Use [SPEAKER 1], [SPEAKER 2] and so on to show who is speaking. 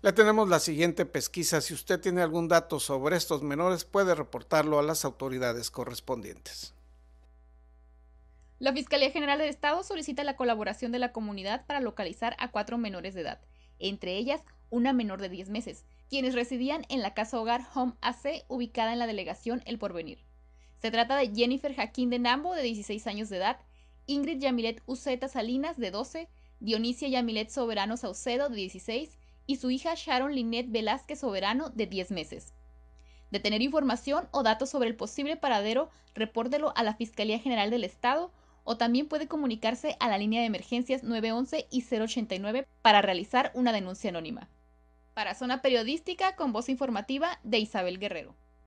[SPEAKER 1] Le tenemos la siguiente pesquisa. Si usted tiene algún dato sobre estos menores, puede reportarlo a las autoridades correspondientes.
[SPEAKER 2] La Fiscalía General del Estado solicita la colaboración de la comunidad para localizar a cuatro menores de edad, entre ellas una menor de 10 meses, quienes residían en la casa hogar Home AC ubicada en la delegación El Porvenir. Se trata de Jennifer Jaquín de Nambo, de 16 años de edad, Ingrid Yamilet Uceta Salinas, de 12, Dionisia Yamilet Soberano Saucedo, de 16, y su hija Sharon Lynette Velázquez Soberano, de 10 meses. De tener información o datos sobre el posible paradero, repórtelo a la Fiscalía General del Estado o también puede comunicarse a la línea de emergencias 911 y 089 para realizar una denuncia anónima. Para Zona Periodística, con voz informativa de Isabel Guerrero.